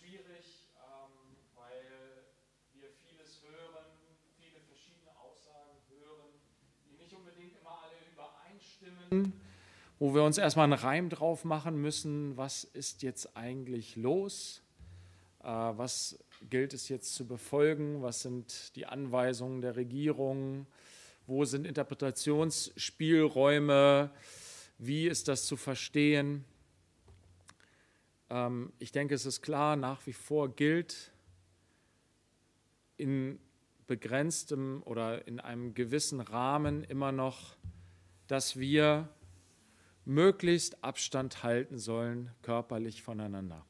schwierig, ähm, weil wir vieles hören, viele verschiedene Aussagen hören, die nicht unbedingt immer alle übereinstimmen, wo wir uns erstmal einen Reim drauf machen müssen, was ist jetzt eigentlich los, äh, was gilt es jetzt zu befolgen, was sind die Anweisungen der Regierung, wo sind Interpretationsspielräume, wie ist das zu verstehen. Ähm, ich denke, es ist klar, nach wie vor gilt in begrenztem oder in einem gewissen Rahmen immer noch, dass wir möglichst Abstand halten sollen, körperlich voneinander.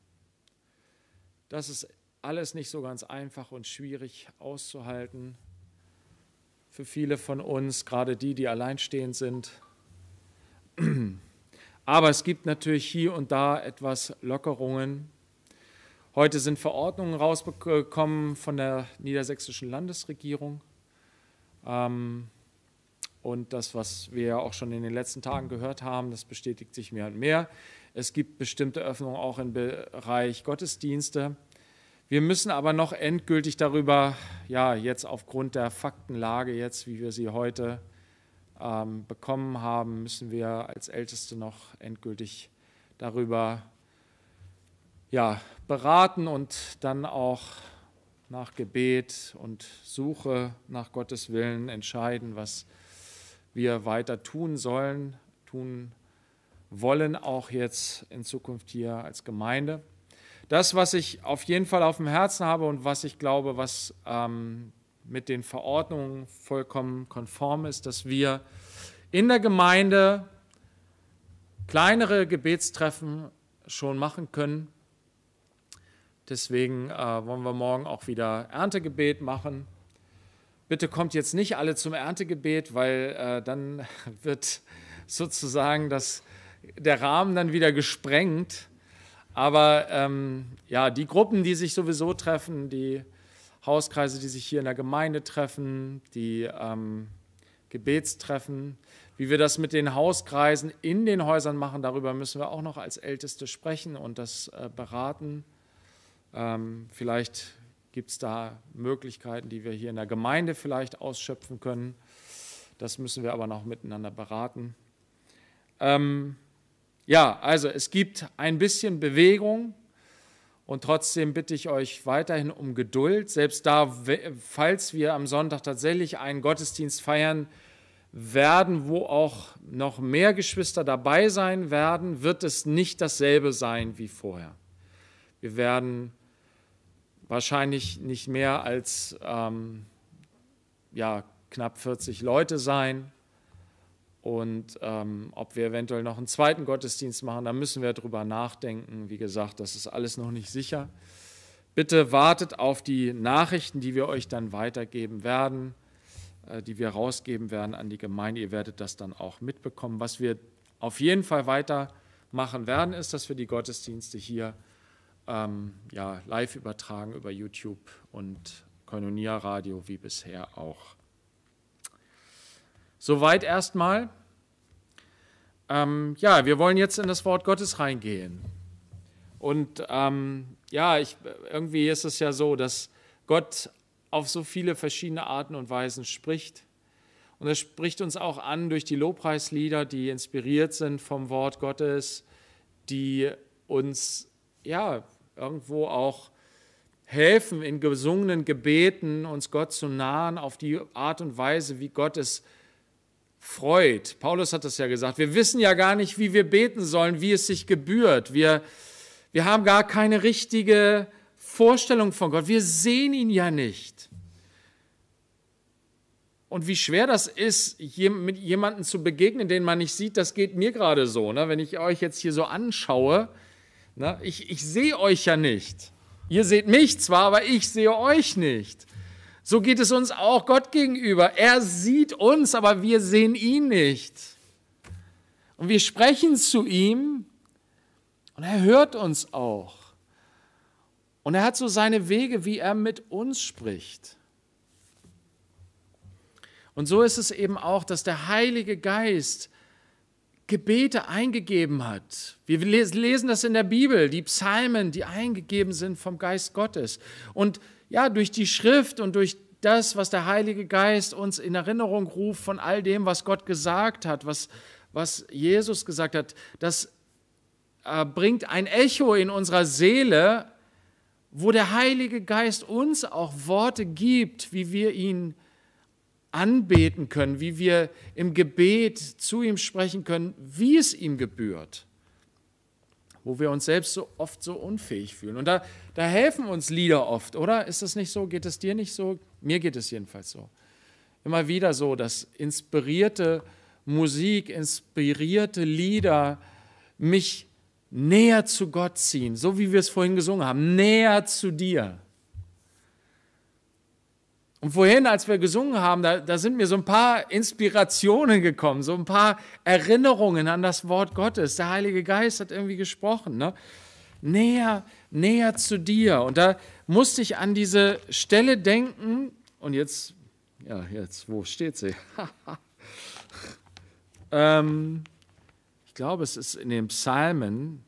Das ist alles nicht so ganz einfach und schwierig auszuhalten. Für viele von uns, gerade die, die alleinstehend sind, Aber es gibt natürlich hier und da etwas Lockerungen. Heute sind Verordnungen rausgekommen von der niedersächsischen Landesregierung. Ähm, und das, was wir ja auch schon in den letzten Tagen gehört haben, das bestätigt sich mehr und mehr. Es gibt bestimmte Öffnungen auch im Bereich Gottesdienste. Wir müssen aber noch endgültig darüber, ja, jetzt aufgrund der Faktenlage, jetzt, wie wir sie heute äh, ähm, bekommen haben, müssen wir als Älteste noch endgültig darüber ja, beraten und dann auch nach Gebet und Suche nach Gottes Willen entscheiden, was wir weiter tun sollen, tun wollen, auch jetzt in Zukunft hier als Gemeinde. Das, was ich auf jeden Fall auf dem Herzen habe und was ich glaube, was ähm, mit den Verordnungen vollkommen konform ist, dass wir in der Gemeinde kleinere Gebetstreffen schon machen können. Deswegen äh, wollen wir morgen auch wieder Erntegebet machen. Bitte kommt jetzt nicht alle zum Erntegebet, weil äh, dann wird sozusagen das, der Rahmen dann wieder gesprengt. Aber ähm, ja, die Gruppen, die sich sowieso treffen, die Hauskreise, die sich hier in der Gemeinde treffen, die ähm, Gebetstreffen. Wie wir das mit den Hauskreisen in den Häusern machen, darüber müssen wir auch noch als Älteste sprechen und das äh, beraten. Ähm, vielleicht gibt es da Möglichkeiten, die wir hier in der Gemeinde vielleicht ausschöpfen können. Das müssen wir aber noch miteinander beraten. Ähm, ja, also es gibt ein bisschen Bewegung, und trotzdem bitte ich euch weiterhin um Geduld, selbst da, falls wir am Sonntag tatsächlich einen Gottesdienst feiern werden, wo auch noch mehr Geschwister dabei sein werden, wird es nicht dasselbe sein wie vorher. Wir werden wahrscheinlich nicht mehr als ähm, ja, knapp 40 Leute sein und ähm, ob wir eventuell noch einen zweiten Gottesdienst machen, da müssen wir drüber nachdenken. Wie gesagt, das ist alles noch nicht sicher. Bitte wartet auf die Nachrichten, die wir euch dann weitergeben werden, äh, die wir rausgeben werden an die Gemeinde. Ihr werdet das dann auch mitbekommen. Was wir auf jeden Fall weitermachen werden, ist, dass wir die Gottesdienste hier ähm, ja, live übertragen über YouTube und Koinonia Radio wie bisher auch. Soweit erstmal. Ähm, ja, wir wollen jetzt in das Wort Gottes reingehen. Und ähm, ja, ich, irgendwie ist es ja so, dass Gott auf so viele verschiedene Arten und Weisen spricht. Und er spricht uns auch an durch die Lobpreislieder, die inspiriert sind vom Wort Gottes, die uns ja irgendwo auch helfen, in gesungenen Gebeten uns Gott zu nahen, auf die Art und Weise, wie Gott es freut. Paulus hat das ja gesagt. Wir wissen ja gar nicht, wie wir beten sollen, wie es sich gebührt. Wir, wir haben gar keine richtige Vorstellung von Gott. Wir sehen ihn ja nicht. Und wie schwer das ist, mit jemandem zu begegnen, den man nicht sieht, das geht mir gerade so. Ne? Wenn ich euch jetzt hier so anschaue, ne? ich, ich sehe euch ja nicht. Ihr seht mich zwar, aber ich sehe euch nicht. So geht es uns auch Gott gegenüber. Er sieht uns, aber wir sehen ihn nicht. Und wir sprechen zu ihm und er hört uns auch. Und er hat so seine Wege, wie er mit uns spricht. Und so ist es eben auch, dass der Heilige Geist Gebete eingegeben hat. Wir lesen das in der Bibel, die Psalmen, die eingegeben sind vom Geist Gottes. Und ja, durch die Schrift und durch das, was der Heilige Geist uns in Erinnerung ruft von all dem, was Gott gesagt hat, was, was Jesus gesagt hat, das äh, bringt ein Echo in unserer Seele, wo der Heilige Geist uns auch Worte gibt, wie wir ihn anbeten können, wie wir im Gebet zu ihm sprechen können, wie es ihm gebührt wo wir uns selbst so oft so unfähig fühlen. Und da, da helfen uns Lieder oft, oder? Ist das nicht so? Geht es dir nicht so? Mir geht es jedenfalls so. Immer wieder so, dass inspirierte Musik, inspirierte Lieder mich näher zu Gott ziehen, so wie wir es vorhin gesungen haben, näher zu dir. Und vorhin, als wir gesungen haben, da, da, sind mir so ein paar Inspirationen gekommen, so ein paar Erinnerungen an das Wort Gottes. Der Heilige Geist hat irgendwie gesprochen. Ne? Näher, näher zu dir. Und da musste ich an diese Stelle denken. Und jetzt, ja, jetzt, wo steht sie? ähm, ich glaube, es ist in den Psalmen,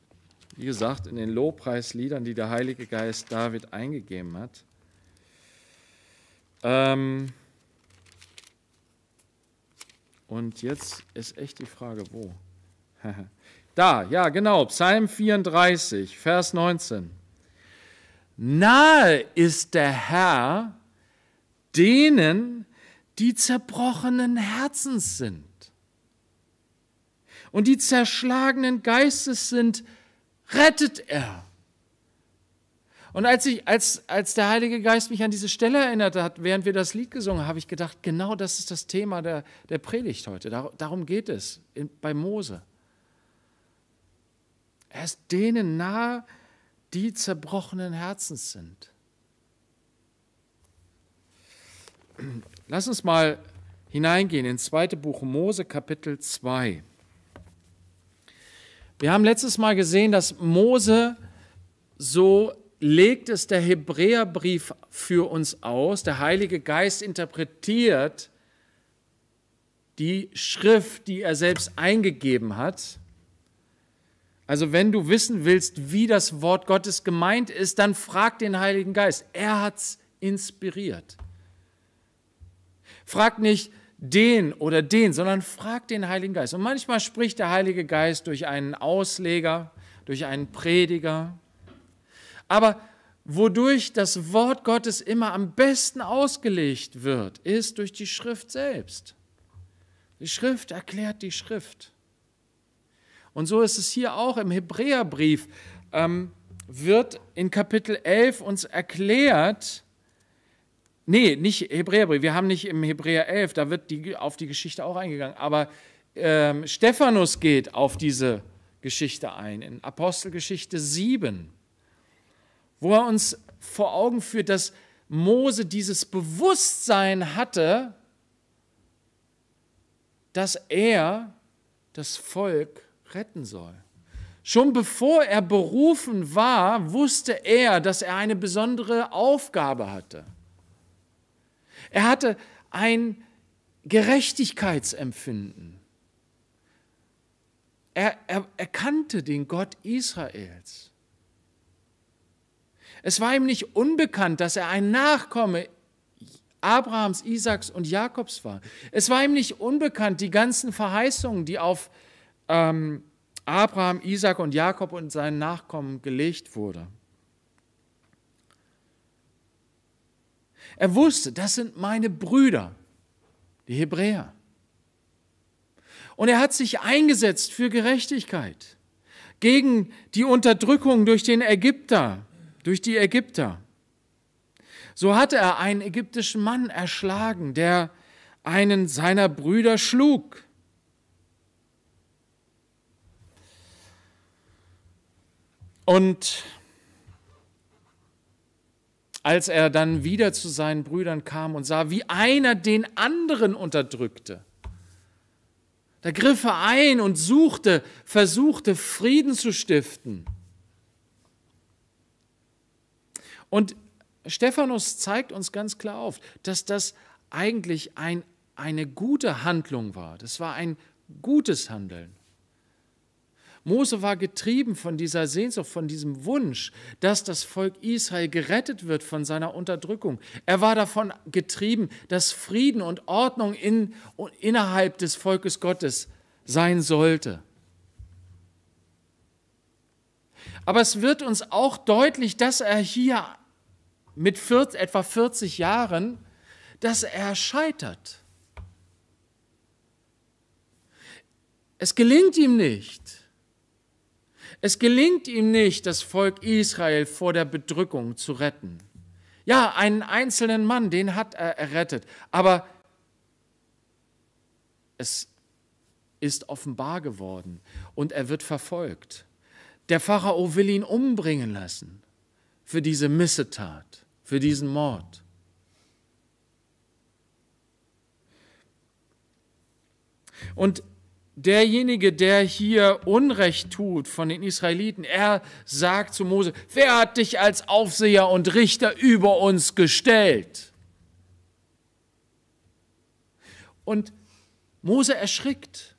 wie gesagt, in den Lobpreisliedern, die der Heilige Geist David eingegeben hat. Ähm und jetzt ist echt die Frage, wo? da, ja, genau, Psalm 34, Vers 19. Nahe ist der Herr denen, die zerbrochenen Herzens sind und die zerschlagenen Geistes sind, rettet er. Und als, ich, als, als der Heilige Geist mich an diese Stelle erinnert hat, während wir das Lied gesungen haben, habe ich gedacht, genau das ist das Thema der, der Predigt heute. Dar, darum geht es in, bei Mose. Er ist denen nahe, die zerbrochenen Herzens sind. Lass uns mal hineingehen ins zweite Buch Mose, Kapitel 2. Wir haben letztes Mal gesehen, dass Mose so legt es der Hebräerbrief für uns aus. Der Heilige Geist interpretiert die Schrift, die er selbst eingegeben hat. Also wenn du wissen willst, wie das Wort Gottes gemeint ist, dann frag den Heiligen Geist. Er hat es inspiriert. Frag nicht den oder den, sondern frag den Heiligen Geist. Und manchmal spricht der Heilige Geist durch einen Ausleger, durch einen Prediger, aber wodurch das Wort Gottes immer am besten ausgelegt wird, ist durch die Schrift selbst. Die Schrift erklärt die Schrift. Und so ist es hier auch im Hebräerbrief, ähm, wird in Kapitel 11 uns erklärt, nee, nicht Hebräerbrief, wir haben nicht im Hebräer 11, da wird die, auf die Geschichte auch eingegangen, aber ähm, Stephanus geht auf diese Geschichte ein, in Apostelgeschichte 7 wo er uns vor Augen führt, dass Mose dieses Bewusstsein hatte, dass er das Volk retten soll. Schon bevor er berufen war, wusste er, dass er eine besondere Aufgabe hatte. Er hatte ein Gerechtigkeitsempfinden. Er, er erkannte den Gott Israels. Es war ihm nicht unbekannt, dass er ein Nachkomme Abrahams, Isaaks und Jakobs war. Es war ihm nicht unbekannt, die ganzen Verheißungen, die auf ähm, Abraham, Isaak und Jakob und seinen Nachkommen gelegt wurden. Er wusste, das sind meine Brüder, die Hebräer. Und er hat sich eingesetzt für Gerechtigkeit, gegen die Unterdrückung durch den Ägypter, durch die Ägypter. So hatte er einen ägyptischen Mann erschlagen, der einen seiner Brüder schlug. Und als er dann wieder zu seinen Brüdern kam und sah, wie einer den anderen unterdrückte, da griff er ein und suchte, versuchte Frieden zu stiften. Und Stephanus zeigt uns ganz klar auf, dass das eigentlich ein, eine gute Handlung war. Das war ein gutes Handeln. Mose war getrieben von dieser Sehnsucht, von diesem Wunsch, dass das Volk Israel gerettet wird von seiner Unterdrückung. Er war davon getrieben, dass Frieden und Ordnung in, innerhalb des Volkes Gottes sein sollte. Aber es wird uns auch deutlich, dass er hier mit 40, etwa 40 Jahren, dass er scheitert. Es gelingt ihm nicht. Es gelingt ihm nicht, das Volk Israel vor der Bedrückung zu retten. Ja, einen einzelnen Mann, den hat er errettet, aber es ist offenbar geworden und er wird verfolgt. Der Pharao will ihn umbringen lassen für diese Missetat für diesen Mord. Und derjenige, der hier Unrecht tut von den Israeliten, er sagt zu Mose, wer hat dich als Aufseher und Richter über uns gestellt? Und Mose erschrickt.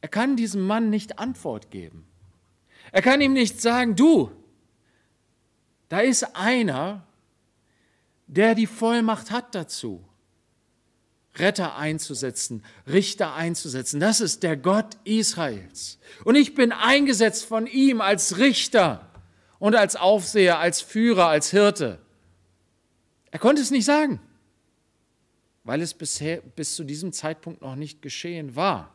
Er kann diesem Mann nicht Antwort geben. Er kann ihm nicht sagen, du, da ist einer, der die Vollmacht hat dazu, Retter einzusetzen, Richter einzusetzen. Das ist der Gott Israels. Und ich bin eingesetzt von ihm als Richter und als Aufseher, als Führer, als Hirte. Er konnte es nicht sagen, weil es bisher, bis zu diesem Zeitpunkt noch nicht geschehen war.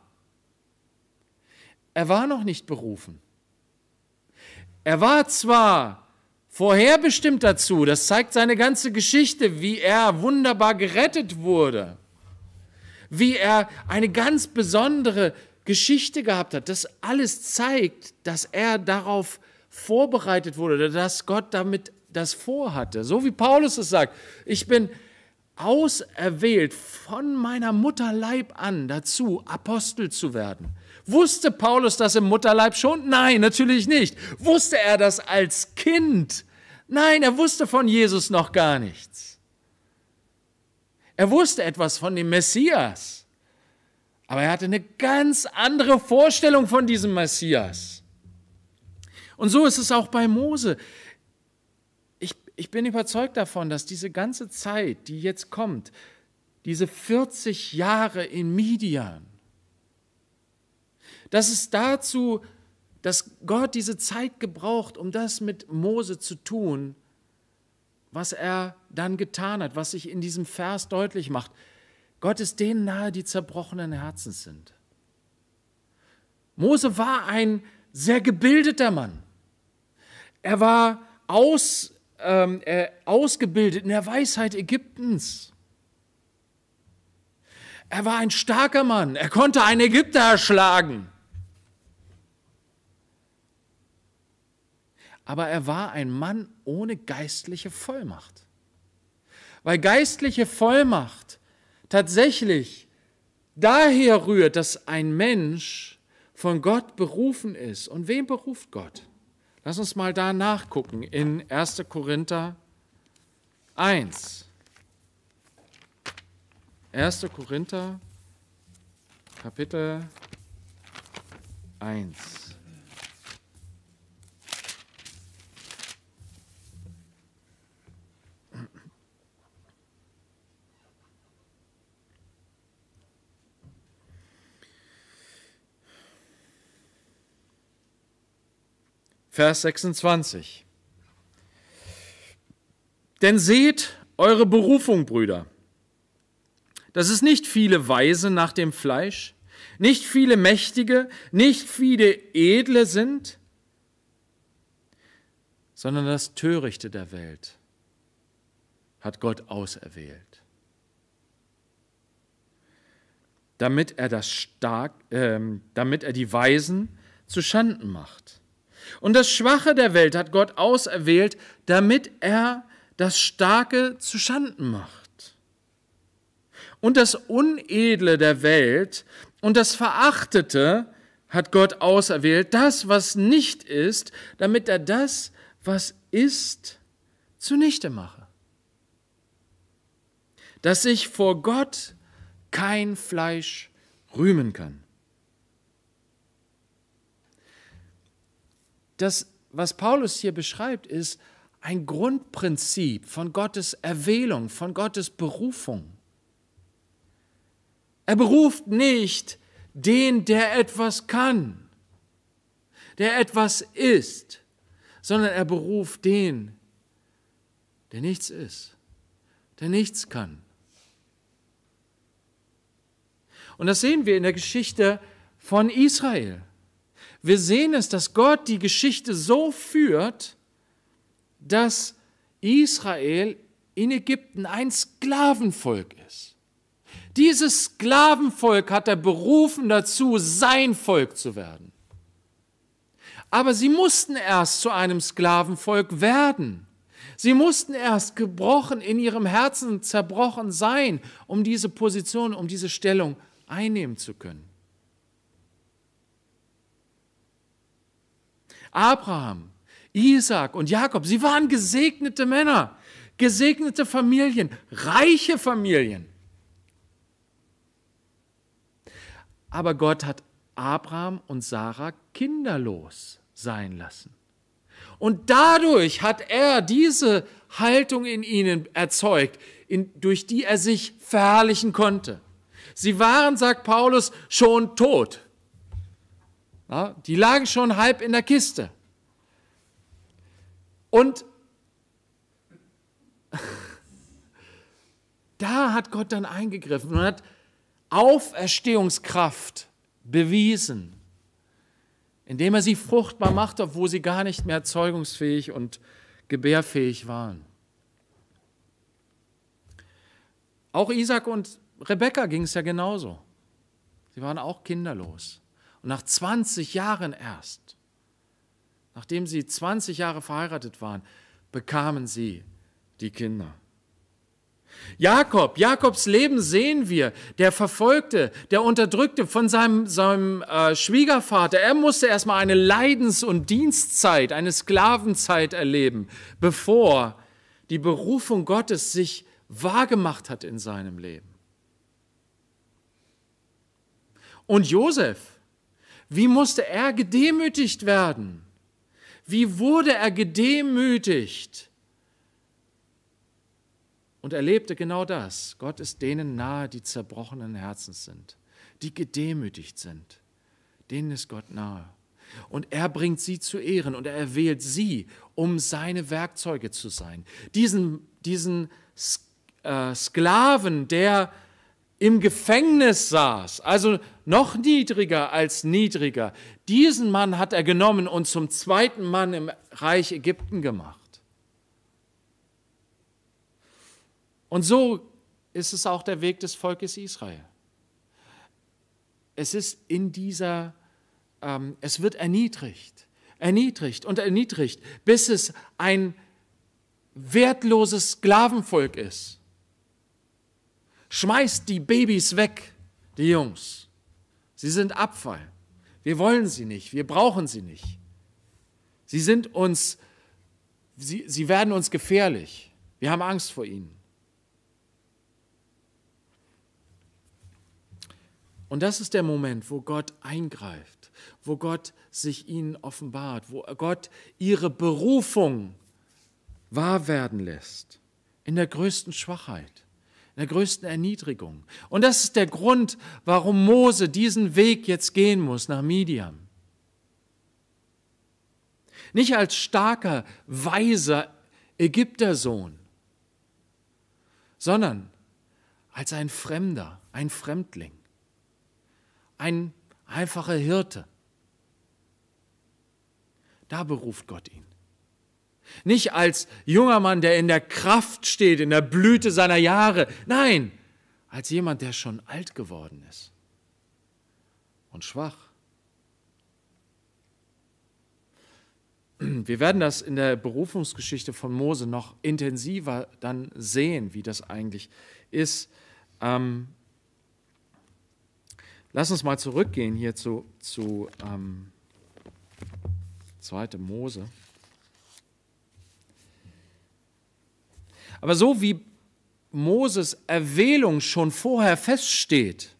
Er war noch nicht berufen. Er war zwar vorherbestimmt dazu. Das zeigt seine ganze Geschichte, wie er wunderbar gerettet wurde, wie er eine ganz besondere Geschichte gehabt hat. Das alles zeigt, dass er darauf vorbereitet wurde, dass Gott damit das vorhatte. So wie Paulus es sagt, ich bin auserwählt von meiner Mutterleib an dazu, Apostel zu werden. Wusste Paulus das im Mutterleib schon? Nein, natürlich nicht. Wusste er das als Kind? Nein, er wusste von Jesus noch gar nichts. Er wusste etwas von dem Messias, aber er hatte eine ganz andere Vorstellung von diesem Messias. Und so ist es auch bei Mose. Ich, ich bin überzeugt davon, dass diese ganze Zeit, die jetzt kommt, diese 40 Jahre in Midian, dass es dazu dass Gott diese Zeit gebraucht, um das mit Mose zu tun, was er dann getan hat, was sich in diesem Vers deutlich macht. Gott ist denen nahe, die zerbrochenen Herzens sind. Mose war ein sehr gebildeter Mann. Er war aus, ähm, äh, ausgebildet in der Weisheit Ägyptens. Er war ein starker Mann. Er konnte einen Ägypter erschlagen. aber er war ein Mann ohne geistliche Vollmacht. Weil geistliche Vollmacht tatsächlich daher rührt, dass ein Mensch von Gott berufen ist. Und wem beruft Gott? Lass uns mal da nachgucken in 1. Korinther 1. 1. Korinther Kapitel 1. Vers 26. Denn seht eure Berufung, Brüder. Das ist nicht viele Weise nach dem Fleisch, nicht viele Mächtige, nicht viele Edle sind, sondern das Törichte der Welt hat Gott auserwählt, damit er, das Stark, äh, damit er die Weisen zu Schanden macht. Und das Schwache der Welt hat Gott auserwählt, damit er das Starke zuschanden macht. Und das Unedle der Welt und das Verachtete hat Gott auserwählt, das, was nicht ist, damit er das, was ist, zunichte mache. Dass sich vor Gott kein Fleisch rühmen kann. das, was Paulus hier beschreibt, ist ein Grundprinzip von Gottes Erwählung, von Gottes Berufung. Er beruft nicht den, der etwas kann, der etwas ist, sondern er beruft den, der nichts ist, der nichts kann. Und das sehen wir in der Geschichte von Israel. Wir sehen es, dass Gott die Geschichte so führt, dass Israel in Ägypten ein Sklavenvolk ist. Dieses Sklavenvolk hat er berufen dazu, sein Volk zu werden. Aber sie mussten erst zu einem Sklavenvolk werden. Sie mussten erst gebrochen in ihrem Herzen zerbrochen sein, um diese Position, um diese Stellung einnehmen zu können. Abraham, Isaac und Jakob, sie waren gesegnete Männer, gesegnete Familien, reiche Familien. Aber Gott hat Abraham und Sarah kinderlos sein lassen. Und dadurch hat er diese Haltung in ihnen erzeugt, in, durch die er sich verherrlichen konnte. Sie waren, sagt Paulus, schon tot. Ja, die lagen schon halb in der Kiste. Und da hat Gott dann eingegriffen und hat Auferstehungskraft bewiesen, indem er sie fruchtbar machte, obwohl sie gar nicht mehr zeugungsfähig und gebärfähig waren. Auch Isaac und Rebekka ging es ja genauso. Sie waren auch kinderlos. Und nach 20 Jahren erst, nachdem sie 20 Jahre verheiratet waren, bekamen sie die Kinder. Jakob, Jakobs Leben sehen wir, der Verfolgte, der Unterdrückte von seinem, seinem äh, Schwiegervater. Er musste erstmal eine Leidens- und Dienstzeit, eine Sklavenzeit erleben, bevor die Berufung Gottes sich wahrgemacht hat in seinem Leben. Und Josef, wie musste er gedemütigt werden? Wie wurde er gedemütigt? Und er lebte genau das. Gott ist denen nahe, die zerbrochenen Herzens sind, die gedemütigt sind. Denen ist Gott nahe. Und er bringt sie zu Ehren und er erwählt sie, um seine Werkzeuge zu sein. Diesen, diesen äh, Sklaven, der im Gefängnis saß, also noch niedriger als niedriger, diesen Mann hat er genommen und zum zweiten Mann im Reich Ägypten gemacht. Und so ist es auch der Weg des Volkes Israel. Es ist in dieser, ähm, es wird erniedrigt, erniedrigt und erniedrigt, bis es ein wertloses Sklavenvolk ist Schmeißt die Babys weg, die Jungs. Sie sind Abfall. Wir wollen sie nicht, wir brauchen sie nicht. Sie sind uns, sie, sie werden uns gefährlich. Wir haben Angst vor ihnen. Und das ist der Moment, wo Gott eingreift, wo Gott sich ihnen offenbart, wo Gott ihre Berufung wahr werden lässt, in der größten Schwachheit in der größten Erniedrigung. Und das ist der Grund, warum Mose diesen Weg jetzt gehen muss nach Midian. Nicht als starker, weiser Ägyptersohn, sondern als ein Fremder, ein Fremdling, ein einfacher Hirte. Da beruft Gott ihn. Nicht als junger Mann, der in der Kraft steht, in der Blüte seiner Jahre. Nein, als jemand, der schon alt geworden ist und schwach. Wir werden das in der Berufungsgeschichte von Mose noch intensiver dann sehen, wie das eigentlich ist. Ähm, lass uns mal zurückgehen hier zu, zu ähm, 2. Mose. Aber so wie Moses Erwählung schon vorher feststeht,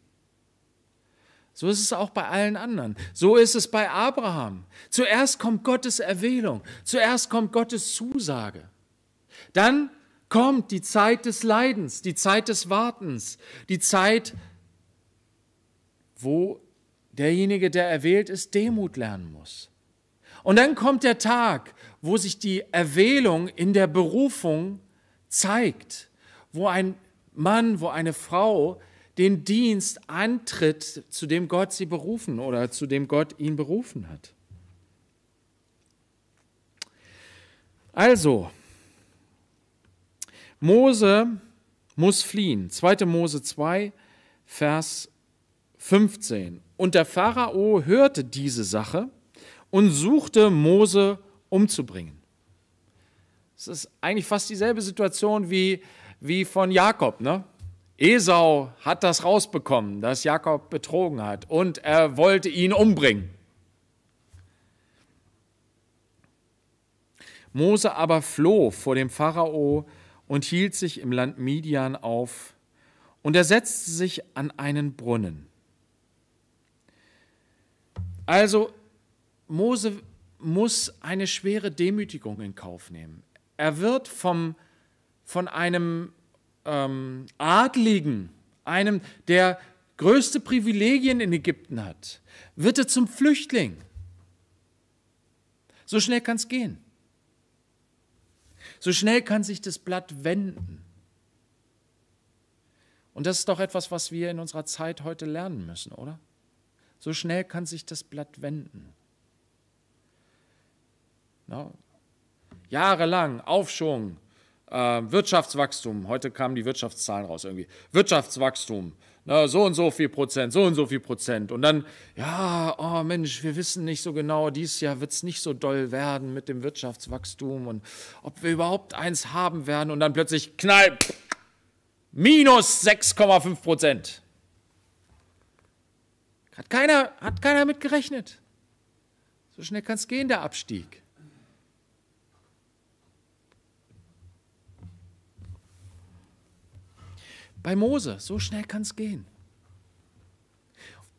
so ist es auch bei allen anderen. So ist es bei Abraham. Zuerst kommt Gottes Erwählung, zuerst kommt Gottes Zusage. Dann kommt die Zeit des Leidens, die Zeit des Wartens, die Zeit, wo derjenige, der erwählt ist, Demut lernen muss. Und dann kommt der Tag, wo sich die Erwählung in der Berufung zeigt, wo ein Mann, wo eine Frau den Dienst antritt, zu dem Gott sie berufen oder zu dem Gott ihn berufen hat. Also, Mose muss fliehen. 2. Mose 2, Vers 15. Und der Pharao hörte diese Sache und suchte Mose umzubringen. Es ist eigentlich fast dieselbe Situation wie, wie von Jakob. Ne? Esau hat das rausbekommen, dass Jakob betrogen hat und er wollte ihn umbringen. Mose aber floh vor dem Pharao und hielt sich im Land Midian auf und er setzte sich an einen Brunnen. Also Mose muss eine schwere Demütigung in Kauf nehmen. Er wird vom, von einem ähm, Adligen, einem, der größte Privilegien in Ägypten hat, wird er zum Flüchtling. So schnell kann es gehen. So schnell kann sich das Blatt wenden. Und das ist doch etwas, was wir in unserer Zeit heute lernen müssen, oder? So schnell kann sich das Blatt wenden. No, Jahrelang Aufschwung, äh, Wirtschaftswachstum. Heute kamen die Wirtschaftszahlen raus irgendwie. Wirtschaftswachstum. Na, ne, so und so viel Prozent, so und so viel Prozent. Und dann, ja, oh Mensch, wir wissen nicht so genau, dieses Jahr wird es nicht so doll werden mit dem Wirtschaftswachstum und ob wir überhaupt eins haben werden. Und dann plötzlich knall, minus 6,5 Prozent. Hat keiner, hat keiner mit gerechnet. So schnell kann es gehen, der Abstieg. Bei Mose, so schnell kann es gehen.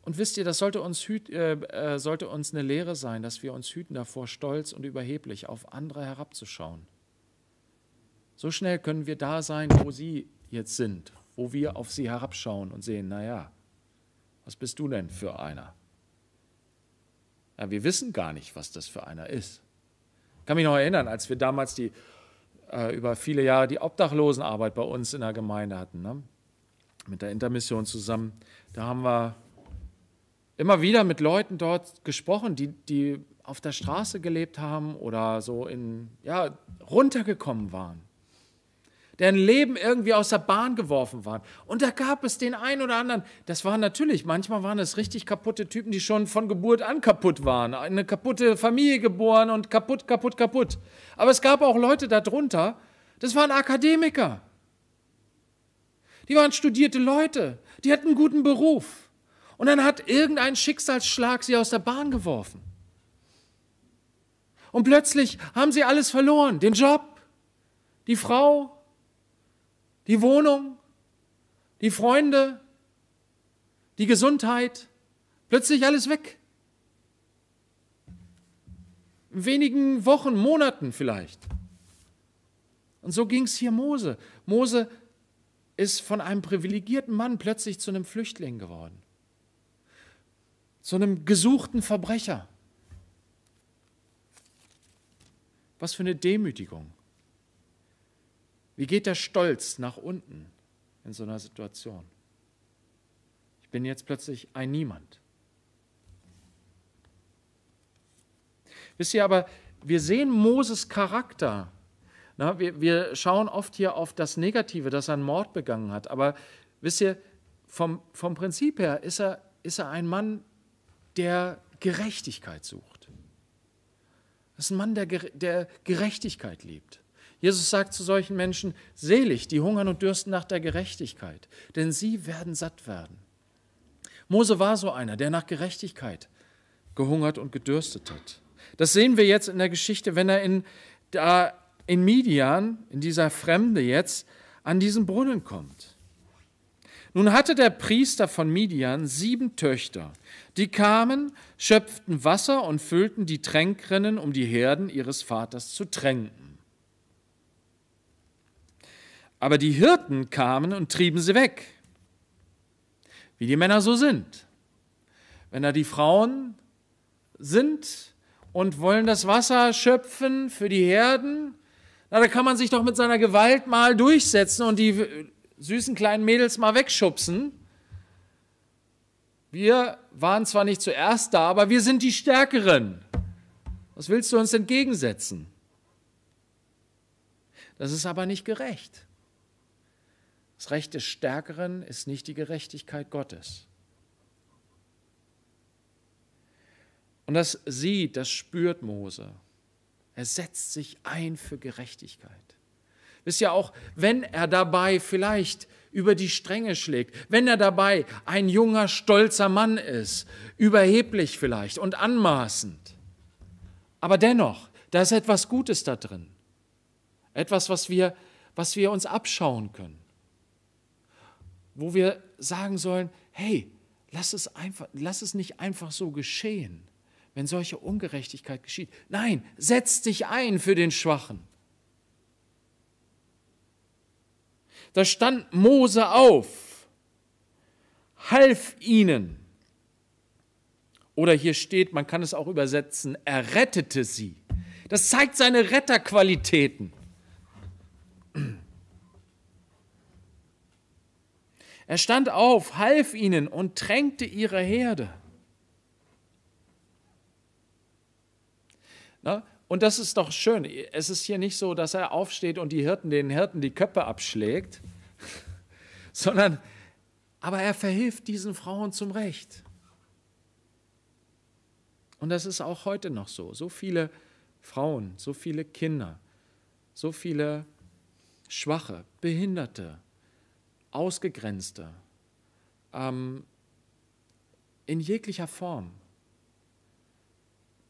Und wisst ihr, das sollte uns, hüt, äh, äh, sollte uns eine Lehre sein, dass wir uns hüten davor, stolz und überheblich auf andere herabzuschauen. So schnell können wir da sein, wo sie jetzt sind, wo wir auf sie herabschauen und sehen, naja, was bist du denn für einer? Ja, wir wissen gar nicht, was das für einer ist. Ich kann mich noch erinnern, als wir damals die, äh, über viele Jahre die Obdachlosenarbeit bei uns in der Gemeinde hatten. Ne? mit der Intermission zusammen. Da haben wir immer wieder mit Leuten dort gesprochen, die, die auf der Straße gelebt haben oder so in, ja, runtergekommen waren, deren Leben irgendwie aus der Bahn geworfen waren. Und da gab es den einen oder anderen, das waren natürlich, manchmal waren es richtig kaputte Typen, die schon von Geburt an kaputt waren, eine kaputte Familie geboren und kaputt, kaputt, kaputt. Aber es gab auch Leute darunter, das waren Akademiker. Die waren studierte Leute, die hatten einen guten Beruf. Und dann hat irgendein Schicksalsschlag sie aus der Bahn geworfen. Und plötzlich haben sie alles verloren. Den Job, die Frau, die Wohnung, die Freunde, die Gesundheit. Plötzlich alles weg. In wenigen Wochen, Monaten vielleicht. Und so ging es hier Mose. Mose ist von einem privilegierten Mann plötzlich zu einem Flüchtling geworden, zu einem gesuchten Verbrecher. Was für eine Demütigung. Wie geht der Stolz nach unten in so einer Situation? Ich bin jetzt plötzlich ein Niemand. Wisst ihr aber, wir sehen Moses Charakter na, wir, wir schauen oft hier auf das Negative, dass er einen Mord begangen hat. Aber wisst ihr, vom, vom Prinzip her ist er, ist er ein Mann, der Gerechtigkeit sucht. Das ist ein Mann, der, der Gerechtigkeit liebt. Jesus sagt zu solchen Menschen, selig, die hungern und dürsten nach der Gerechtigkeit, denn sie werden satt werden. Mose war so einer, der nach Gerechtigkeit gehungert und gedürstet hat. Das sehen wir jetzt in der Geschichte, wenn er in, da in Midian, in dieser Fremde jetzt, an diesen Brunnen kommt. Nun hatte der Priester von Midian sieben Töchter. Die kamen, schöpften Wasser und füllten die Tränkrinnen, um die Herden ihres Vaters zu tränken. Aber die Hirten kamen und trieben sie weg, wie die Männer so sind. Wenn da die Frauen sind und wollen das Wasser schöpfen für die Herden, na, da kann man sich doch mit seiner Gewalt mal durchsetzen und die äh, süßen kleinen Mädels mal wegschubsen. Wir waren zwar nicht zuerst da, aber wir sind die Stärkeren. Was willst du uns entgegensetzen? Das ist aber nicht gerecht. Das Recht des Stärkeren ist nicht die Gerechtigkeit Gottes. Und das sieht, das spürt Mose. Er setzt sich ein für Gerechtigkeit. Wisst ihr auch, wenn er dabei vielleicht über die Stränge schlägt, wenn er dabei ein junger, stolzer Mann ist, überheblich vielleicht und anmaßend. Aber dennoch, da ist etwas Gutes da drin. Etwas, was wir, was wir uns abschauen können. Wo wir sagen sollen, hey, lass es, einfach, lass es nicht einfach so geschehen, wenn solche Ungerechtigkeit geschieht. Nein, setz dich ein für den Schwachen. Da stand Mose auf, half ihnen. Oder hier steht, man kann es auch übersetzen, er rettete sie. Das zeigt seine Retterqualitäten. Er stand auf, half ihnen und tränkte ihre Herde. Ne? Und das ist doch schön. Es ist hier nicht so, dass er aufsteht und die Hirten den Hirten die Köpfe abschlägt, sondern aber er verhilft diesen Frauen zum Recht. Und das ist auch heute noch so. So viele Frauen, so viele Kinder, so viele Schwache, Behinderte, Ausgegrenzte, ähm, in jeglicher Form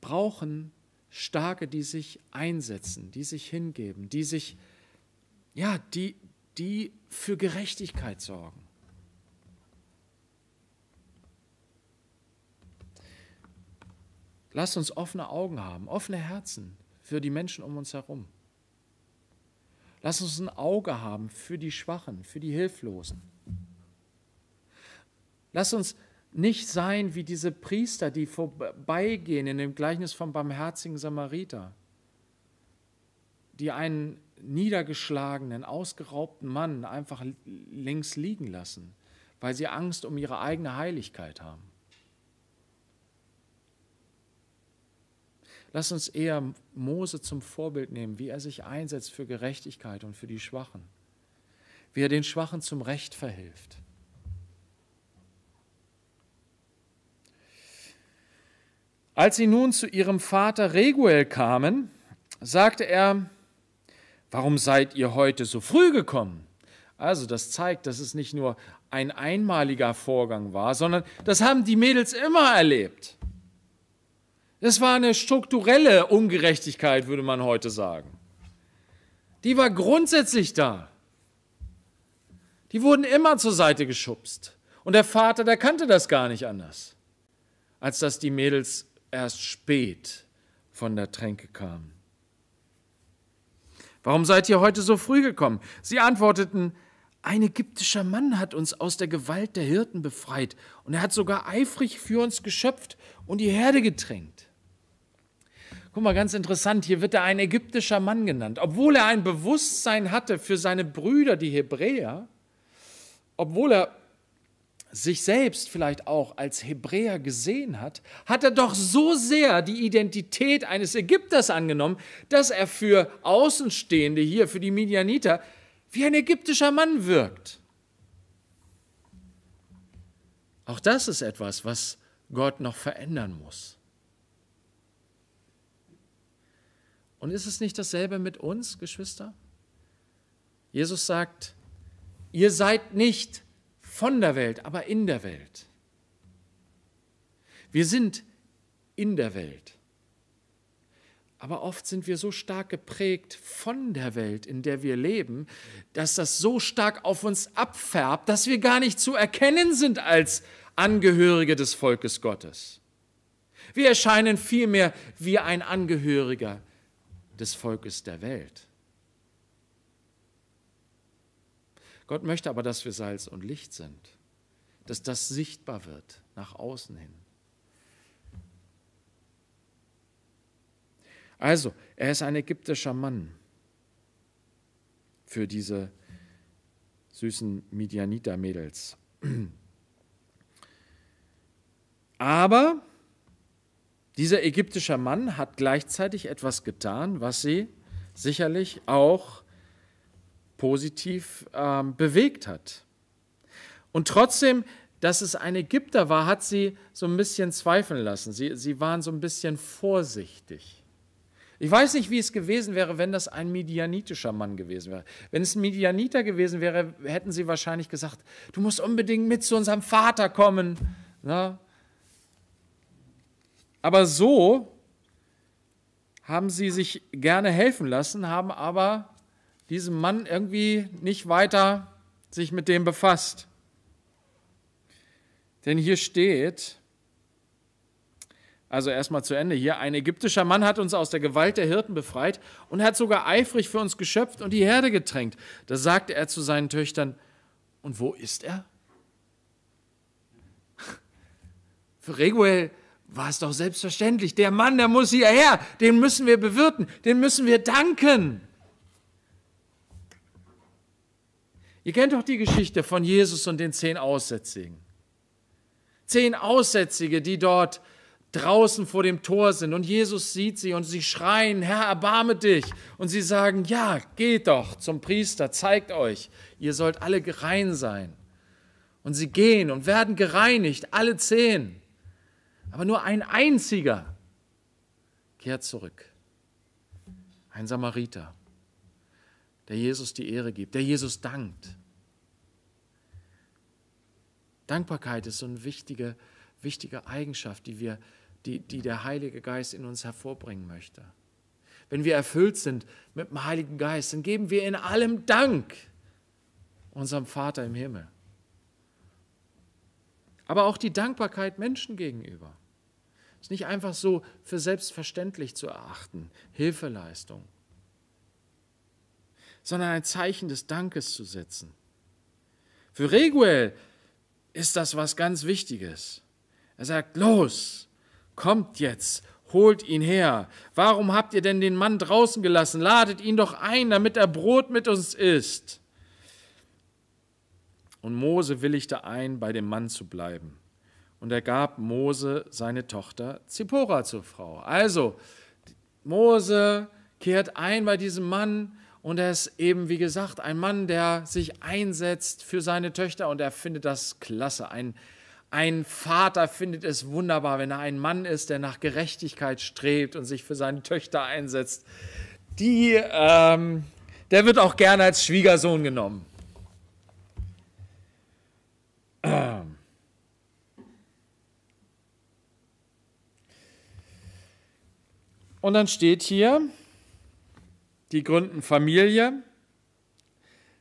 brauchen Starke, die sich einsetzen, die sich hingeben, die sich, ja, die, die für Gerechtigkeit sorgen. Lasst uns offene Augen haben, offene Herzen für die Menschen um uns herum. Lasst uns ein Auge haben für die Schwachen, für die Hilflosen. Lasst uns nicht sein wie diese Priester, die vorbeigehen in dem Gleichnis vom barmherzigen Samariter, die einen niedergeschlagenen, ausgeraubten Mann einfach links liegen lassen, weil sie Angst um ihre eigene Heiligkeit haben. Lass uns eher Mose zum Vorbild nehmen, wie er sich einsetzt für Gerechtigkeit und für die Schwachen, wie er den Schwachen zum Recht verhilft. Als sie nun zu ihrem Vater Reguel kamen, sagte er, warum seid ihr heute so früh gekommen? Also das zeigt, dass es nicht nur ein einmaliger Vorgang war, sondern das haben die Mädels immer erlebt. Das war eine strukturelle Ungerechtigkeit, würde man heute sagen. Die war grundsätzlich da. Die wurden immer zur Seite geschubst. Und der Vater, der kannte das gar nicht anders, als dass die Mädels erst spät von der Tränke kam. Warum seid ihr heute so früh gekommen? Sie antworteten, ein ägyptischer Mann hat uns aus der Gewalt der Hirten befreit und er hat sogar eifrig für uns geschöpft und die Herde getränkt. Guck mal, ganz interessant, hier wird er ein ägyptischer Mann genannt. Obwohl er ein Bewusstsein hatte für seine Brüder, die Hebräer, obwohl er sich selbst vielleicht auch als Hebräer gesehen hat, hat er doch so sehr die Identität eines Ägypters angenommen, dass er für Außenstehende hier, für die Midianiter, wie ein ägyptischer Mann wirkt. Auch das ist etwas, was Gott noch verändern muss. Und ist es nicht dasselbe mit uns, Geschwister? Jesus sagt, ihr seid nicht von der Welt, aber in der Welt. Wir sind in der Welt. Aber oft sind wir so stark geprägt von der Welt, in der wir leben, dass das so stark auf uns abfärbt, dass wir gar nicht zu erkennen sind als Angehörige des Volkes Gottes. Wir erscheinen vielmehr wie ein Angehöriger des Volkes der Welt. Gott möchte aber, dass wir Salz und Licht sind, dass das sichtbar wird nach außen hin. Also, er ist ein ägyptischer Mann für diese süßen Midianiter-Mädels. Aber dieser ägyptische Mann hat gleichzeitig etwas getan, was sie sicherlich auch positiv ähm, bewegt hat. Und trotzdem, dass es ein Ägypter war, hat sie so ein bisschen zweifeln lassen. Sie, sie waren so ein bisschen vorsichtig. Ich weiß nicht, wie es gewesen wäre, wenn das ein medianitischer Mann gewesen wäre. Wenn es ein Medianiter gewesen wäre, hätten sie wahrscheinlich gesagt, du musst unbedingt mit zu unserem Vater kommen. Ja? Ne? Aber so haben sie sich gerne helfen lassen, haben aber diesem Mann irgendwie nicht weiter sich mit dem befasst. Denn hier steht, also erstmal zu Ende hier, ein ägyptischer Mann hat uns aus der Gewalt der Hirten befreit und hat sogar eifrig für uns geschöpft und die Herde getränkt. Da sagte er zu seinen Töchtern, und wo ist er? Für Reguel war es doch selbstverständlich, der Mann, der muss hierher, den müssen wir bewirten, den müssen wir danken. Ihr kennt doch die Geschichte von Jesus und den zehn Aussätzigen. Zehn Aussätzige, die dort draußen vor dem Tor sind und Jesus sieht sie und sie schreien, Herr, erbarme dich. Und sie sagen, ja, geht doch zum Priester, zeigt euch, ihr sollt alle rein sein. Und sie gehen und werden gereinigt, alle zehn. Aber nur ein einziger kehrt zurück, ein Samariter der Jesus die Ehre gibt, der Jesus dankt. Dankbarkeit ist so eine wichtige, wichtige Eigenschaft, die, wir, die, die der Heilige Geist in uns hervorbringen möchte. Wenn wir erfüllt sind mit dem Heiligen Geist, dann geben wir in allem Dank unserem Vater im Himmel. Aber auch die Dankbarkeit Menschen gegenüber ist nicht einfach so für selbstverständlich zu erachten, Hilfeleistung sondern ein Zeichen des Dankes zu setzen. Für Reguel ist das was ganz Wichtiges. Er sagt, los, kommt jetzt, holt ihn her. Warum habt ihr denn den Mann draußen gelassen? Ladet ihn doch ein, damit er Brot mit uns isst. Und Mose willigte ein, bei dem Mann zu bleiben. Und er gab Mose seine Tochter Zippora zur Frau. Also, Mose kehrt ein bei diesem Mann, und er ist eben, wie gesagt, ein Mann, der sich einsetzt für seine Töchter und er findet das klasse. Ein, ein Vater findet es wunderbar, wenn er ein Mann ist, der nach Gerechtigkeit strebt und sich für seine Töchter einsetzt. Die, ähm, der wird auch gerne als Schwiegersohn genommen. Ähm. Und dann steht hier, die gründen Familie.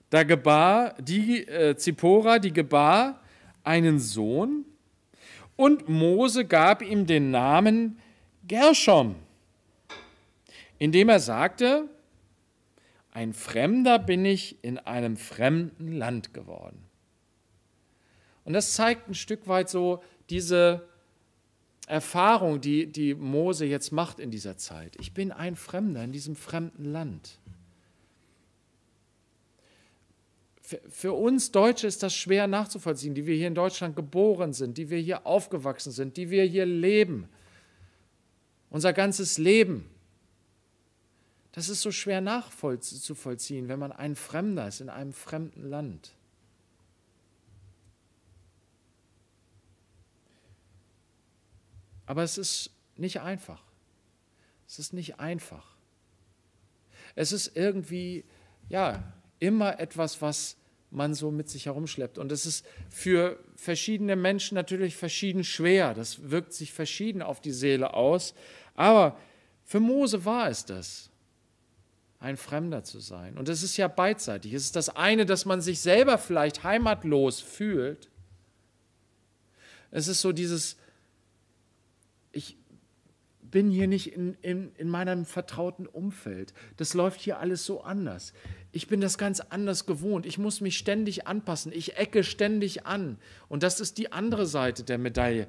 Da gebar die äh, Zippora, die gebar einen Sohn und Mose gab ihm den Namen Gershom, indem er sagte, ein Fremder bin ich in einem fremden Land geworden. Und das zeigt ein Stück weit so diese Erfahrung, die, die Mose jetzt macht in dieser Zeit. Ich bin ein Fremder in diesem fremden Land. Für, für uns Deutsche ist das schwer nachzuvollziehen, die wir hier in Deutschland geboren sind, die wir hier aufgewachsen sind, die wir hier leben. Unser ganzes Leben. Das ist so schwer nachzuvollziehen, wenn man ein Fremder ist in einem fremden Land. Aber es ist nicht einfach. Es ist nicht einfach. Es ist irgendwie, ja, immer etwas, was man so mit sich herumschleppt. Und es ist für verschiedene Menschen natürlich verschieden schwer. Das wirkt sich verschieden auf die Seele aus. Aber für Mose war es das, ein Fremder zu sein. Und es ist ja beidseitig. Es ist das eine, dass man sich selber vielleicht heimatlos fühlt. Es ist so dieses ich bin hier nicht in, in, in meinem vertrauten Umfeld. Das läuft hier alles so anders. Ich bin das ganz anders gewohnt. Ich muss mich ständig anpassen. Ich ecke ständig an. Und das ist die andere Seite der Medaille.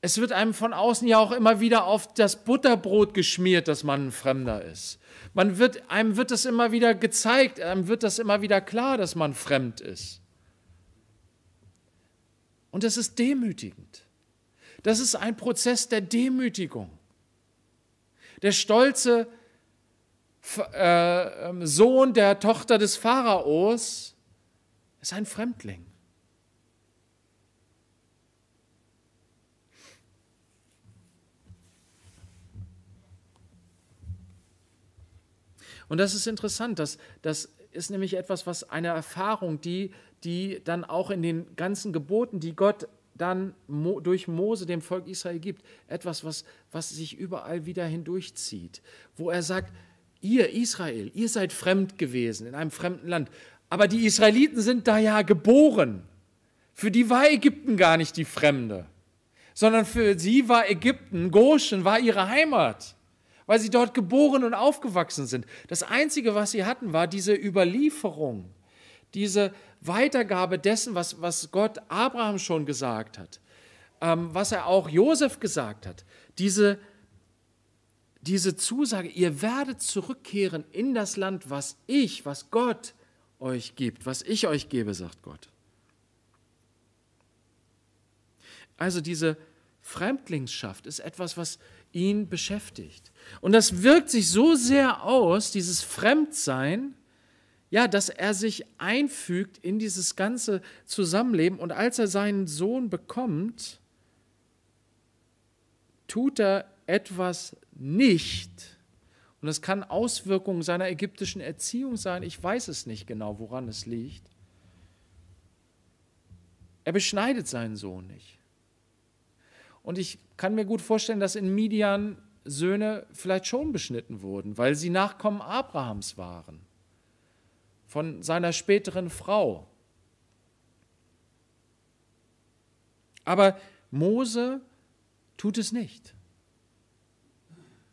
Es wird einem von außen ja auch immer wieder auf das Butterbrot geschmiert, dass man ein Fremder ist. Man wird, einem wird das immer wieder gezeigt, einem wird das immer wieder klar, dass man fremd ist. Und das ist demütigend. Das ist ein Prozess der Demütigung. Der stolze äh, ähm, Sohn der Tochter des Pharaos ist ein Fremdling. Und das ist interessant, das, das ist nämlich etwas, was eine Erfahrung, die, die dann auch in den ganzen Geboten, die Gott dann Mo, durch Mose dem Volk Israel gibt. Etwas, was, was sich überall wieder hindurchzieht, wo er sagt, ihr Israel, ihr seid fremd gewesen in einem fremden Land, aber die Israeliten sind da ja geboren. Für die war Ägypten gar nicht die Fremde, sondern für sie war Ägypten, Goshen war ihre Heimat, weil sie dort geboren und aufgewachsen sind. Das Einzige, was sie hatten, war diese Überlieferung, diese Weitergabe dessen, was, was Gott Abraham schon gesagt hat, ähm, was er auch Josef gesagt hat. Diese, diese Zusage, ihr werdet zurückkehren in das Land, was ich, was Gott euch gibt, was ich euch gebe, sagt Gott. Also diese Fremdlingschaft ist etwas, was ihn beschäftigt. Und das wirkt sich so sehr aus, dieses Fremdsein, ja, dass er sich einfügt in dieses ganze Zusammenleben. Und als er seinen Sohn bekommt, tut er etwas nicht. Und das kann Auswirkungen seiner ägyptischen Erziehung sein. Ich weiß es nicht genau, woran es liegt. Er beschneidet seinen Sohn nicht. Und ich kann mir gut vorstellen, dass in Midian Söhne vielleicht schon beschnitten wurden, weil sie Nachkommen Abrahams waren von seiner späteren Frau. Aber Mose tut es nicht.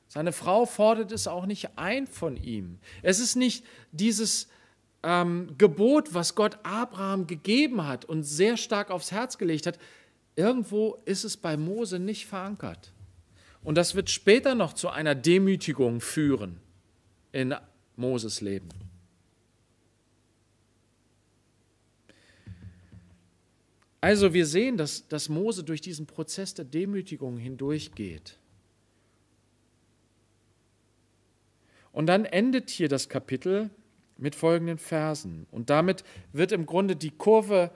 Seine Frau fordert es auch nicht ein von ihm. Es ist nicht dieses ähm, Gebot, was Gott Abraham gegeben hat und sehr stark aufs Herz gelegt hat. Irgendwo ist es bei Mose nicht verankert. Und das wird später noch zu einer Demütigung führen in Moses Leben. Also wir sehen, dass, dass Mose durch diesen Prozess der Demütigung hindurchgeht. Und dann endet hier das Kapitel mit folgenden Versen. Und damit wird im Grunde die Kurve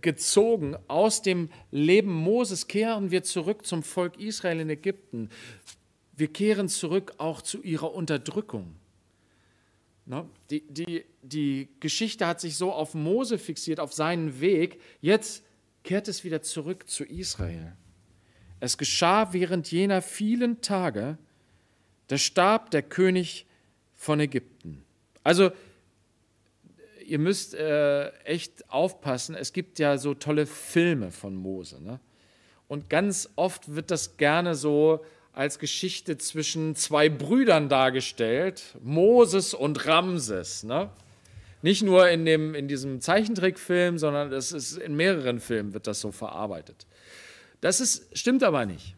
gezogen. Aus dem Leben Moses kehren wir zurück zum Volk Israel in Ägypten. Wir kehren zurück auch zu ihrer Unterdrückung. Ne? Die, die, die Geschichte hat sich so auf Mose fixiert, auf seinen Weg. Jetzt kehrt es wieder zurück zu Israel. Es geschah während jener vielen Tage, da starb der König von Ägypten. Also, ihr müsst äh, echt aufpassen, es gibt ja so tolle Filme von Mose. Ne? Und ganz oft wird das gerne so als Geschichte zwischen zwei Brüdern dargestellt, Moses und Ramses. Ne? Nicht nur in, dem, in diesem Zeichentrickfilm, sondern es ist, in mehreren Filmen wird das so verarbeitet. Das ist, stimmt aber nicht.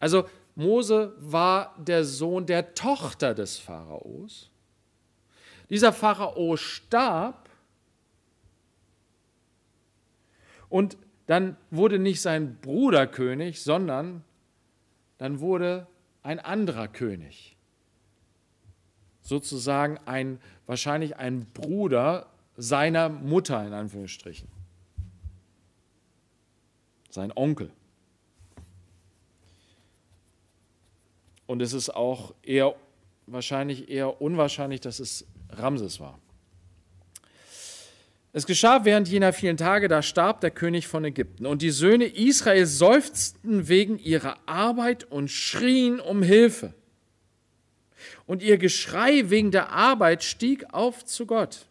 Also Mose war der Sohn der Tochter des Pharaos. Dieser Pharao starb und dann wurde nicht sein Bruder König, sondern dann wurde ein anderer König, sozusagen ein, wahrscheinlich ein Bruder seiner Mutter in Anführungsstrichen, sein Onkel. Und es ist auch eher wahrscheinlich eher unwahrscheinlich, dass es Ramses war. Es geschah während jener vielen Tage, da starb der König von Ägypten. Und die Söhne Israel seufzten wegen ihrer Arbeit und schrien um Hilfe. Und ihr Geschrei wegen der Arbeit stieg auf zu Gott.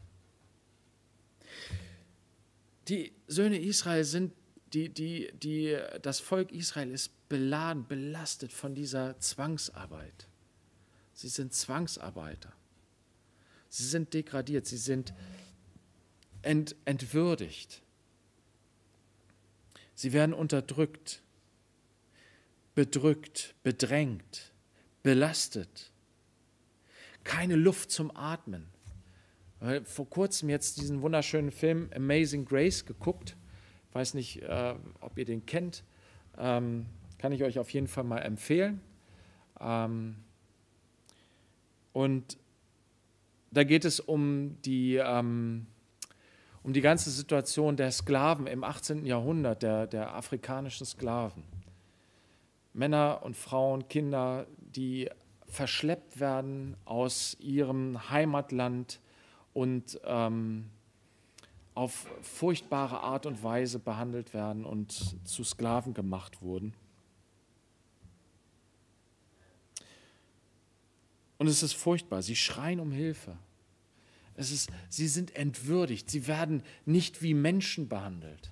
Die Söhne Israel sind, die, die, die, das Volk Israel ist beladen, belastet von dieser Zwangsarbeit. Sie sind Zwangsarbeiter. Sie sind degradiert, sie sind ent entwürdigt. Sie werden unterdrückt, bedrückt, bedrängt, belastet. Keine Luft zum Atmen. Vor kurzem jetzt diesen wunderschönen Film Amazing Grace geguckt. Ich Weiß nicht, äh, ob ihr den kennt. Ähm, kann ich euch auf jeden Fall mal empfehlen. Ähm, und da geht es um die ähm, um die ganze Situation der Sklaven im 18. Jahrhundert, der, der afrikanischen Sklaven. Männer und Frauen, Kinder, die verschleppt werden aus ihrem Heimatland und ähm, auf furchtbare Art und Weise behandelt werden und zu Sklaven gemacht wurden. Und es ist furchtbar, sie schreien um Hilfe. Es ist, sie sind entwürdigt, sie werden nicht wie Menschen behandelt.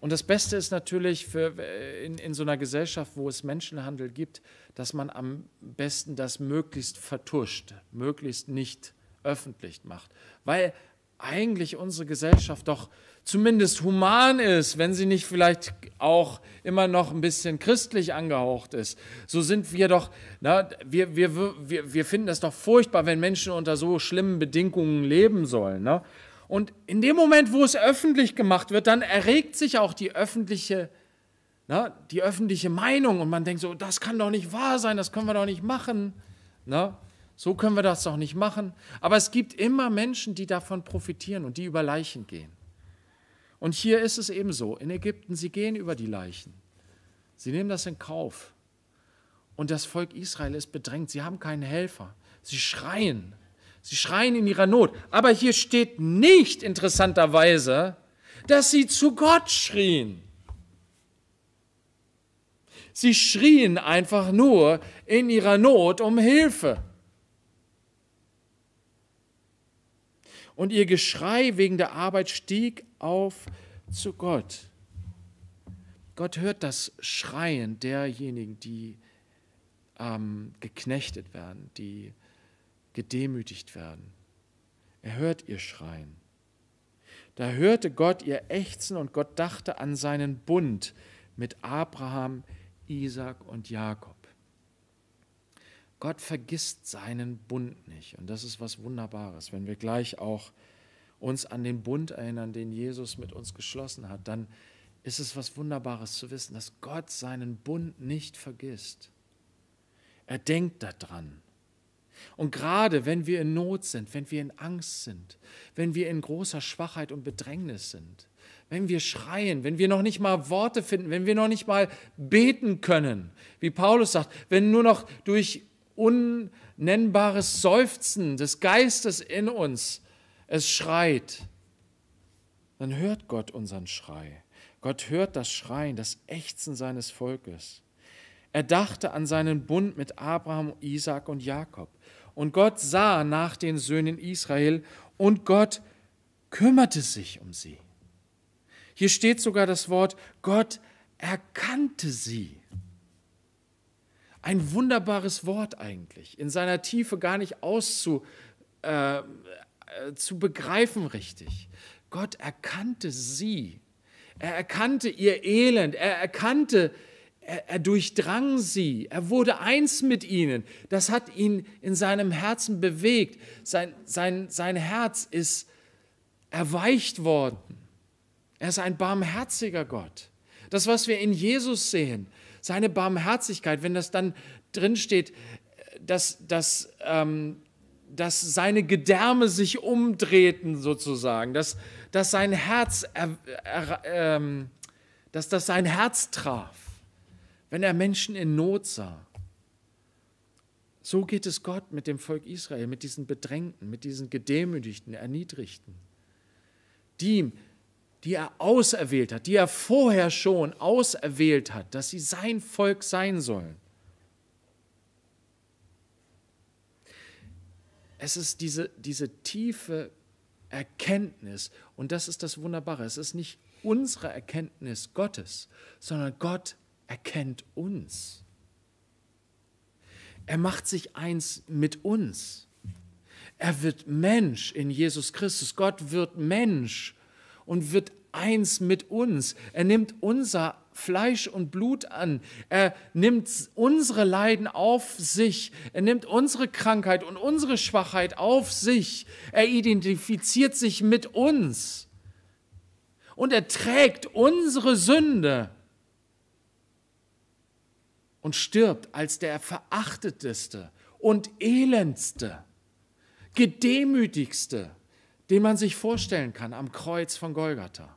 Und das Beste ist natürlich für, in, in so einer Gesellschaft, wo es Menschenhandel gibt, dass man am besten das möglichst vertuscht, möglichst nicht öffentlich macht. Weil eigentlich unsere Gesellschaft doch zumindest human ist, wenn sie nicht vielleicht auch immer noch ein bisschen christlich angehaucht ist. So sind wir doch, na, wir, wir, wir, wir finden das doch furchtbar, wenn Menschen unter so schlimmen Bedingungen leben sollen. Ne? Und in dem Moment, wo es öffentlich gemacht wird, dann erregt sich auch die öffentliche, na, die öffentliche Meinung und man denkt so, das kann doch nicht wahr sein, das können wir doch nicht machen. Na? So können wir das doch nicht machen. Aber es gibt immer Menschen, die davon profitieren und die über Leichen gehen. Und hier ist es eben so, in Ägypten, sie gehen über die Leichen. Sie nehmen das in Kauf. Und das Volk Israel ist bedrängt. Sie haben keinen Helfer. Sie schreien. Sie schreien in ihrer Not. Aber hier steht nicht interessanterweise, dass sie zu Gott schrien. Sie schrien einfach nur in ihrer Not um Hilfe. und ihr Geschrei wegen der Arbeit stieg auf zu Gott. Gott hört das Schreien derjenigen, die ähm, geknechtet werden, die gedemütigt werden. Er hört ihr Schreien. Da hörte Gott ihr Ächzen und Gott dachte an seinen Bund mit Abraham, Isaac und Jakob. Gott vergisst seinen Bund nicht. Und das ist was Wunderbares. Wenn wir gleich auch uns an den Bund erinnern, den Jesus mit uns geschlossen hat, dann ist es was Wunderbares zu wissen, dass Gott seinen Bund nicht vergisst. Er denkt daran. Und gerade wenn wir in Not sind, wenn wir in Angst sind, wenn wir in großer Schwachheit und Bedrängnis sind, wenn wir schreien, wenn wir noch nicht mal Worte finden, wenn wir noch nicht mal beten können, wie Paulus sagt, wenn nur noch durch unnennbares Seufzen des Geistes in uns es schreit, dann hört Gott unseren Schrei. Gott hört das Schreien, das Ächzen seines Volkes. Er dachte an seinen Bund mit Abraham, Isaak und Jakob. Und Gott sah nach den Söhnen Israel und Gott kümmerte sich um sie. Hier steht sogar das Wort, Gott erkannte sie. Ein wunderbares Wort eigentlich, in seiner Tiefe gar nicht auszu, äh, äh, zu begreifen richtig. Gott erkannte sie. Er erkannte ihr Elend. Er erkannte, er, er, durchdrang sie. Er wurde eins mit ihnen. Das hat ihn in seinem Herzen bewegt. Sein, sein, sein Herz ist erweicht worden. Er ist ein barmherziger Gott. Das, was wir in Jesus sehen, seine Barmherzigkeit, wenn das dann drinsteht, dass, dass, ähm, dass seine Gedärme sich umdrehten sozusagen, dass, dass sein Herz, er, er, ähm, dass das sein Herz traf, wenn er Menschen in Not sah. So geht es Gott mit dem Volk Israel, mit diesen Bedrängten, mit diesen Gedemütigten, Erniedrigten. Die, die er auserwählt hat, die er vorher schon auserwählt hat, dass sie sein Volk sein sollen. Es ist diese, diese tiefe Erkenntnis und das ist das Wunderbare. Es ist nicht unsere Erkenntnis Gottes, sondern Gott erkennt uns. Er macht sich eins mit uns. Er wird Mensch in Jesus Christus. Gott wird Mensch und wird eins mit uns. Er nimmt unser Fleisch und Blut an. Er nimmt unsere Leiden auf sich. Er nimmt unsere Krankheit und unsere Schwachheit auf sich. Er identifiziert sich mit uns. Und er trägt unsere Sünde und stirbt als der verachteteste und elendste, gedemütigste den man sich vorstellen kann am Kreuz von Golgatha.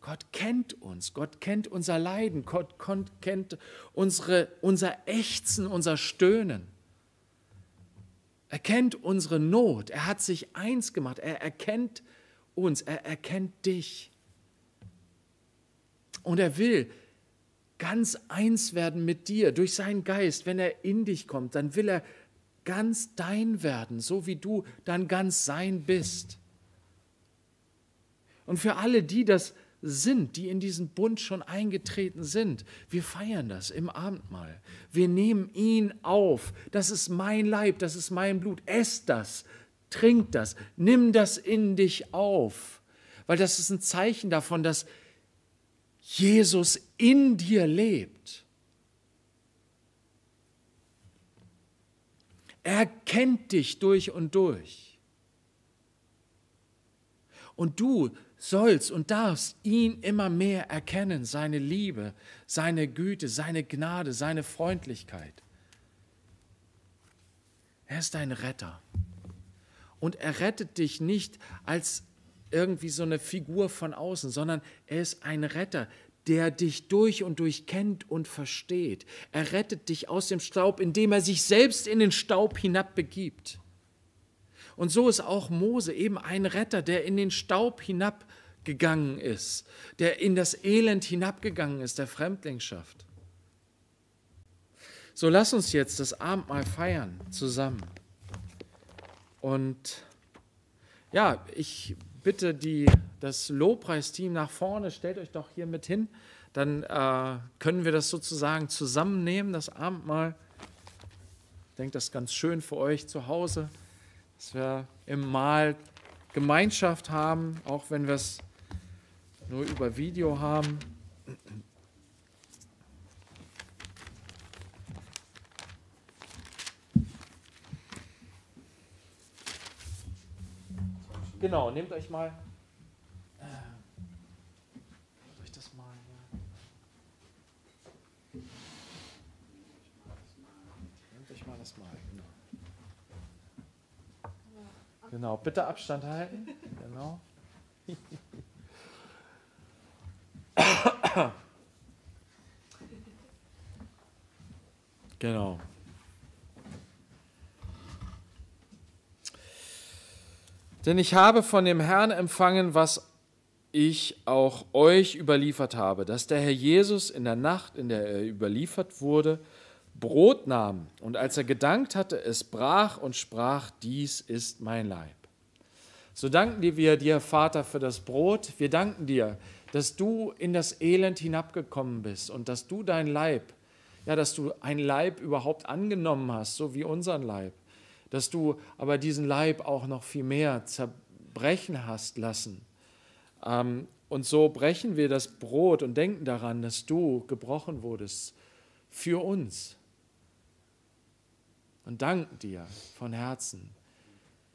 Gott kennt uns, Gott kennt unser Leiden, Gott kennt unsere, unser Ächzen, unser Stöhnen. Er kennt unsere Not, er hat sich eins gemacht, er erkennt uns, er erkennt dich. Und er will ganz eins werden mit dir durch seinen Geist. Wenn er in dich kommt, dann will er ganz dein werden, so wie du dann ganz sein bist. Und für alle, die das sind, die in diesen Bund schon eingetreten sind, wir feiern das im Abendmahl. Wir nehmen ihn auf. Das ist mein Leib, das ist mein Blut. Ess das, trink das, nimm das in dich auf. Weil das ist ein Zeichen davon, dass Jesus in dir lebt. Er kennt dich durch und durch. Und du sollst und darfst ihn immer mehr erkennen, seine Liebe, seine Güte, seine Gnade, seine Freundlichkeit. Er ist dein Retter. Und er rettet dich nicht als irgendwie so eine Figur von außen, sondern er ist ein Retter, der dich durch und durch kennt und versteht. Er rettet dich aus dem Staub, indem er sich selbst in den Staub hinabbegibt. Und so ist auch Mose eben ein Retter, der in den Staub hinabgegangen ist, der in das Elend hinabgegangen ist, der Fremdlingschaft. So lass uns jetzt das Abendmahl feiern zusammen. Und ja, ich bitte die, das Lobpreisteam nach vorne, stellt euch doch hier mit hin. Dann äh, können wir das sozusagen zusammennehmen, das Abendmahl. Ich denke, das ist ganz schön für euch zu Hause, dass wir im Mahl Gemeinschaft haben, auch wenn wir es nur über Video haben. Genau, nehmt euch mal. Äh, das mal. Nehmt euch mal das mal, Genau, genau bitte Abstand halten. Genau. genau. Denn ich habe von dem Herrn empfangen, was ich auch euch überliefert habe, dass der Herr Jesus in der Nacht, in der er überliefert wurde, Brot nahm und als er gedankt hatte, es brach und sprach, dies ist mein Leib. So danken wir dir, Vater, für das Brot. Wir danken dir, dass du in das Elend hinabgekommen bist und dass du dein Leib, ja, dass du ein Leib überhaupt angenommen hast, so wie unseren Leib dass du aber diesen Leib auch noch viel mehr zerbrechen hast lassen. Ähm, und so brechen wir das Brot und denken daran, dass du gebrochen wurdest für uns. Und danken dir von Herzen.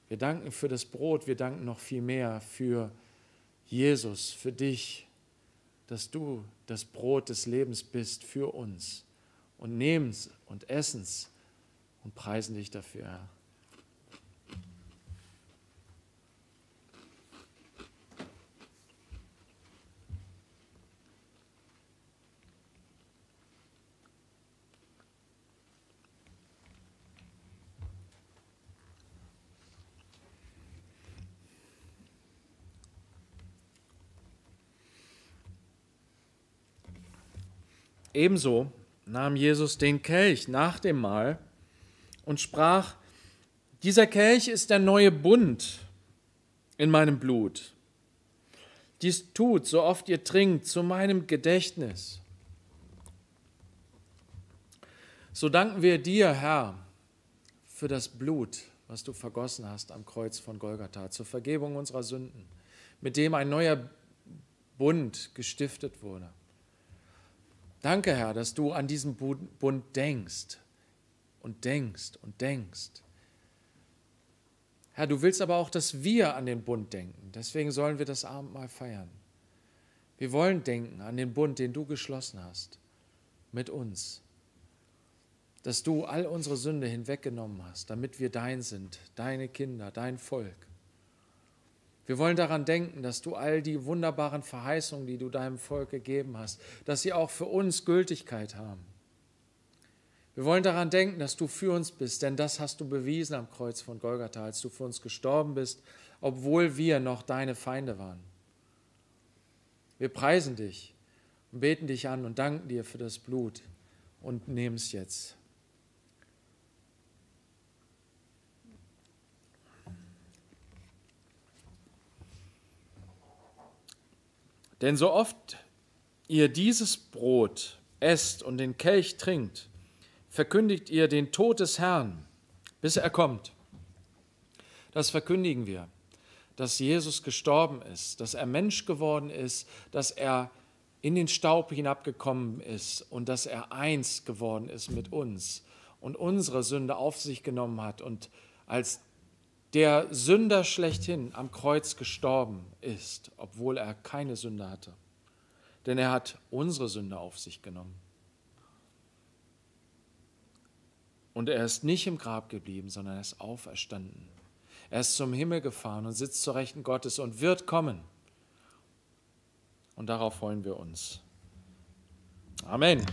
Wir danken für das Brot, wir danken noch viel mehr für Jesus, für dich, dass du das Brot des Lebens bist für uns. Und nehmen's und essen's und preisen dich dafür, Herr. Ebenso nahm Jesus den Kelch nach dem Mahl und sprach, dieser Kelch ist der neue Bund in meinem Blut. Dies tut, so oft ihr trinkt, zu meinem Gedächtnis. So danken wir dir, Herr, für das Blut, was du vergossen hast am Kreuz von Golgatha, zur Vergebung unserer Sünden, mit dem ein neuer Bund gestiftet wurde. Danke, Herr, dass du an diesen Bund denkst und denkst und denkst. Herr, du willst aber auch, dass wir an den Bund denken. Deswegen sollen wir das Abendmahl feiern. Wir wollen denken an den Bund, den du geschlossen hast mit uns. Dass du all unsere Sünde hinweggenommen hast, damit wir dein sind, deine Kinder, dein Volk. Wir wollen daran denken, dass du all die wunderbaren Verheißungen, die du deinem Volk gegeben hast, dass sie auch für uns Gültigkeit haben. Wir wollen daran denken, dass du für uns bist, denn das hast du bewiesen am Kreuz von Golgatha, als du für uns gestorben bist, obwohl wir noch deine Feinde waren. Wir preisen dich und beten dich an und danken dir für das Blut und nehmen es jetzt. Denn so oft ihr dieses Brot esst und den Kelch trinkt, verkündigt ihr den Tod des Herrn, bis er kommt. Das verkündigen wir, dass Jesus gestorben ist, dass er Mensch geworden ist, dass er in den Staub hinabgekommen ist und dass er eins geworden ist mit uns und unsere Sünde auf sich genommen hat und als der Sünder schlechthin am Kreuz gestorben ist, obwohl er keine Sünde hatte. Denn er hat unsere Sünde auf sich genommen. Und er ist nicht im Grab geblieben, sondern er ist auferstanden. Er ist zum Himmel gefahren und sitzt zur Rechten Gottes und wird kommen. Und darauf freuen wir uns. Amen.